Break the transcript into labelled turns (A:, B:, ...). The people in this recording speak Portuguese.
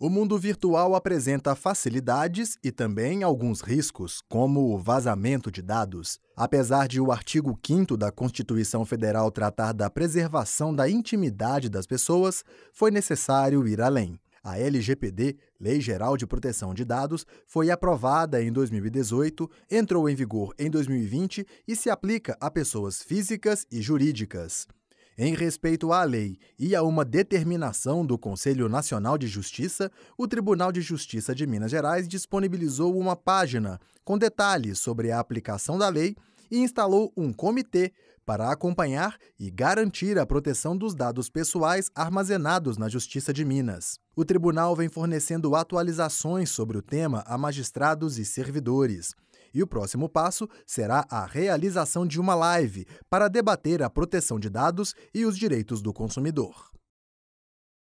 A: o mundo virtual apresenta facilidades e também alguns riscos, como o vazamento de dados. Apesar de o artigo 5 da Constituição Federal tratar da preservação da intimidade das pessoas, foi necessário ir além. A LGPD, Lei Geral de Proteção de Dados, foi aprovada em 2018, entrou em vigor em 2020 e se aplica a pessoas físicas e jurídicas. Em respeito à lei e a uma determinação do Conselho Nacional de Justiça, o Tribunal de Justiça de Minas Gerais disponibilizou uma página com detalhes sobre a aplicação da lei e instalou um comitê para acompanhar e garantir a proteção dos dados pessoais armazenados na Justiça de Minas. O tribunal vem fornecendo atualizações sobre o tema a magistrados e servidores. E o próximo passo será a realização de uma live para debater a proteção de dados e os direitos do consumidor.